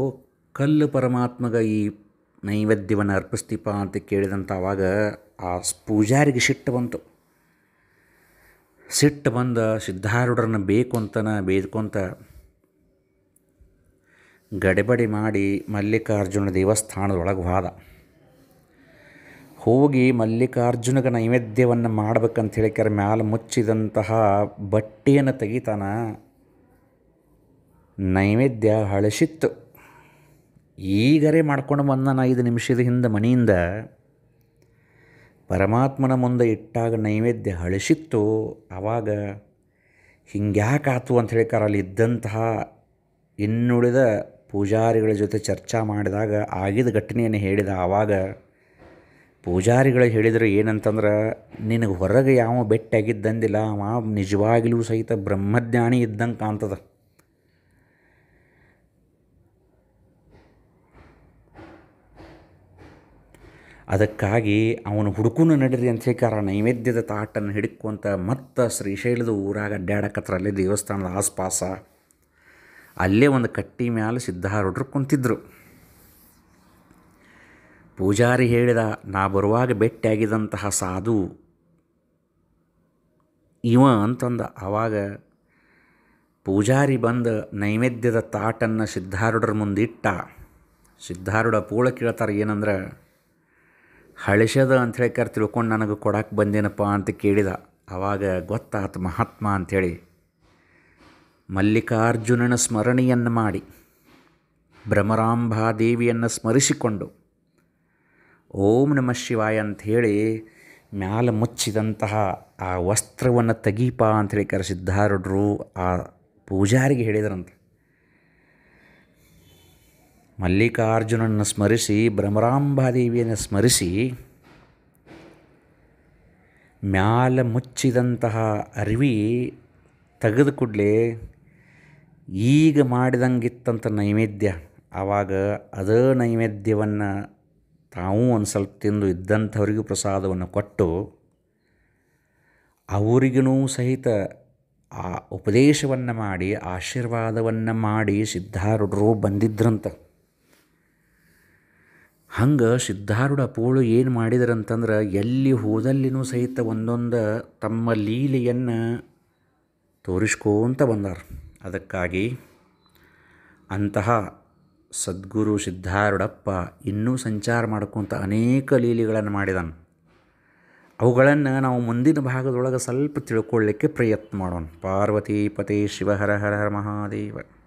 ಕಲ್ಲು ಪರಮಾತ್ಮಗ ಈ ನೈವೇದ್ಯವನ್ನು ಅರ್ಪಿಸ್ತೀಪ ಅಂತ ಕೇಳಿದಂಥ ಆವಾಗ ಆ ಪೂಜಾರಿಗೆ ಸಿಟ್ಟು ಬಂತು ಸಿಟ್ಟು ಬಂದ ಸಿದ್ಧಾರೂಢರನ್ನು ಬೇಕು ಅಂತನ ಗಡೆಬಡಿ ಗಡಿಬಡಿ ಮಾಡಿ ಮಲ್ಲಿಕಾರ್ಜುನ ದೇವಸ್ಥಾನದೊಳಗೆ ಹೋದ ಹೋಗಿ ಮಲ್ಲಿಕಾರ್ಜುನಗ ನೈವೇದ್ಯವನ್ನು ಮಾಡ್ಬೇಕಂತ ಹೇಳಿಕ್ಯಾರ ಮ್ಯಾಲೆ ಮುಚ್ಚಿದಂತಹ ಬಟ್ಟೆಯನ್ನು ತೆಗಿತಾನ ನೈವೇದ್ಯ ಹಳಸಿತ್ತು ಈಗರೇ ಮಾಡ್ಕೊಂಡು ಬಂದ ಐದು ನಿಮಿಷದ ಹಿಂದೆ ಮನೆಯಿಂದ ಪರಮಾತ್ಮನ ಮುಂದೆ ಇಟ್ಟಾಗ ನೈವೇದ್ಯ ಅಳಿಸಿತ್ತು ಆವಾಗ ಹಿಂಗ್ಯಾಕಾತು ಹೇಳಿಕಾರೆ ಅಲ್ಲಿ ಇದ್ದಂತಹ ಇನ್ನುಳಿದ ಪೂಜಾರಿಗಳ ಜೊತೆ ಚರ್ಚಾ ಮಾಡಿದಾಗ ಆಗಿದ ಘಟನೆಯನ್ನು ಹೇಳಿದ ಆವಾಗ ಪೂಜಾರಿಗಳು ಹೇಳಿದರು ಏನಂತಂದ್ರೆ ನಿನಗೆ ಹೊರಗೆ ಯಾವ ಬೆಟ್ಟಾಗಿದ್ದಂದಿಲ್ಲ ಅವ ನಿಜವಾಗಲೂ ಸಹಿತ ಬ್ರಹ್ಮಜ್ಞಾನಿ ಇದ್ದಂಗೆ ಕಾಣ್ತದೆ ಅದಕ್ಕಾಗಿ ಅವನು ಹುಡುಕುನ ನಡೀರಿ ಹೇಳಿಕಾರ ನೈವೇದ್ಯದ ತಾಟನ್ನು ಹಿಡ್ಕೊಂತ ಮತ್ತೆ ಶ್ರೀಶೈಲದ ಊರಾಗ ಹತ್ರ ಅಲ್ಲೇ ದೇವಸ್ಥಾನದ ಆಸ್ಪಾಸ ಅಲ್ಲೇ ಒಂದು ಕಟ್ಟಿ ಮ್ಯಾಲೆ ಸಿದ್ಧಾರೂಢರು ಕುಂತಿದ್ರು ಪೂಜಾರಿ ಹೇಳಿದ ನಾ ಬರುವಾಗ ಭೇಟಿಯಾಗಿದ್ದಂತಹ ಸಾಧು ಇವ ಅಂತಂದ ಆವಾಗ ಪೂಜಾರಿ ಬಂದು ನೈವೇದ್ಯದ ತಾಟನ್ನು ಸಿದ್ಧಾರೂಢರ ಮುಂದಿಟ್ಟ ಸಿದ್ಧಾರೂಢ ಪೂಳ ಕೇಳ್ತಾರೆ ಏನಂದ್ರೆ ಹಳಿಸದ ಅಂತ ಕರ್ ತಿಳ್ಕೊಂಡು ನನಗೆ ಕೊಡಕ್ಕೆ ಬಂದೇನಪ್ಪ ಅಂತ ಕೇಳಿದ ಆವಾಗ ಗೊತ್ತಾತು ಮಹಾತ್ಮ ಅಂಥೇಳಿ ಮಲ್ಲಿಕಾರ್ಜುನನ ಸ್ಮರಣೆಯನ್ನು ಮಾಡಿ ಭ್ರಮರಾಂಬಾದೇವಿಯನ್ನು ಸ್ಮರಿಸಿಕೊಂಡು ಓಂ ನಮಃ ಶಿವಾಯ ಅಂಥೇಳಿ ಮ್ಯಾಲ ಮುಚ್ಚಿದಂತಹ ಆ ವಸ್ತ್ರವನ್ನು ತೆಗೀಪ ಅಂಥೇಳಿ ಕರೆಸಿದ್ದಾರಡ್ರು ಆ ಪೂಜಾರಿಗೆ ಹೇಳಿದ್ರಂತೆ ಮಲ್ಲಿಕಾರ್ಜುನನ್ನು ಸ್ಮರಿಸಿ ಭ್ರಮರಾಂಬಾದೇವಿಯನ್ನು ಸ್ಮರಿಸಿ ಮ್ಯಾಲ ಮುಚ್ಚಿದಂತಹ ಅರಿವಿ ತೆಗೆದು ಕೂಡಲೇ ಈಗ ಮಾಡಿದಂಗಿತ್ತಂತ ನೈವೇದ್ಯ ಆವಾಗ ಅದೇ ನೈವೇದ್ಯವನ್ನು ತಾವೂ ಒಂದು ಸ್ವಲ್ಪ ತಿಂದು ಇದ್ದಂಥವ್ರಿಗೂ ಪ್ರಸಾದವನ್ನು ಕೊಟ್ಟು ಅವರಿಗೂ ಸಹಿತ ಆ ಉಪದೇಶವನ್ನು ಮಾಡಿ ಆಶೀರ್ವಾದವನ್ನು ಮಾಡಿ ಸಿದ್ಧಾರೂಢರು ಬಂದಿದ್ರಂತ ಹಂಗೆ ಸಿದ್ಧಾರೂಢ ಪೋಳು ಏನು ಅಂತಂದ್ರೆ ಎಲ್ಲಿ ಹೋದಲ್ಲಿನೂ ಸಹಿತ ಒಂದೊಂದು ತಮ್ಮ ಲೀಲೆಯನ್ನು ತೋರಿಸ್ಕೋಂತ ಬಂದಾರ ಅದಕ್ಕಾಗಿ ಅಂತಹ ಸದ್ಗುರು ಸಿದ್ಧಾರೂಢಪ್ಪ ಇನ್ನೂ ಸಂಚಾರ ಮಾಡ್ಕೊಂತ ಅನೇಕ ಲೀಲೆಗಳನ್ನು ಮಾಡಿದಾನೆ ಅವುಗಳನ್ನು ನಾವು ಮುಂದಿನ ಭಾಗದೊಳಗೆ ಸ್ವಲ್ಪ ತಿಳ್ಕೊಳ್ಳಿಕ್ಕೆ ಪ್ರಯತ್ನ ಮಾಡೋಣ ಪಾರ್ವತಿ ಪತಿ ಶಿವ ಹರ ಹರ ಹರ ಮಹಾದೇವ